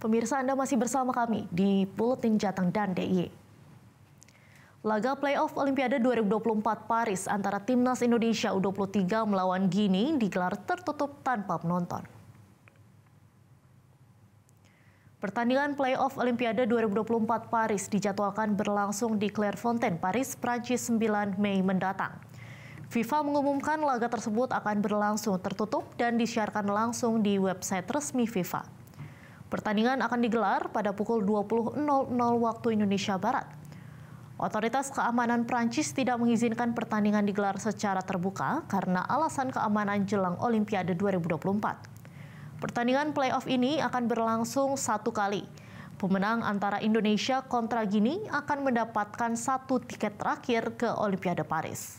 Pemirsa Anda masih bersama kami di Buletin Jateng dan DIY. Laga playoff Olimpiade 2024 Paris antara Timnas Indonesia U23 melawan Gini digelar tertutup tanpa penonton. Pertandingan playoff Olimpiade 2024 Paris dijadwalkan berlangsung di Clairefontaine, Paris, Prancis 9 Mei mendatang. FIFA mengumumkan laga tersebut akan berlangsung tertutup dan disiarkan langsung di website resmi FIFA. Pertandingan akan digelar pada pukul 20.00 waktu Indonesia Barat. Otoritas keamanan Prancis tidak mengizinkan pertandingan digelar secara terbuka karena alasan keamanan jelang Olimpiade 2024. Pertandingan playoff ini akan berlangsung satu kali. Pemenang antara Indonesia kontra Gini akan mendapatkan satu tiket terakhir ke Olimpiade Paris.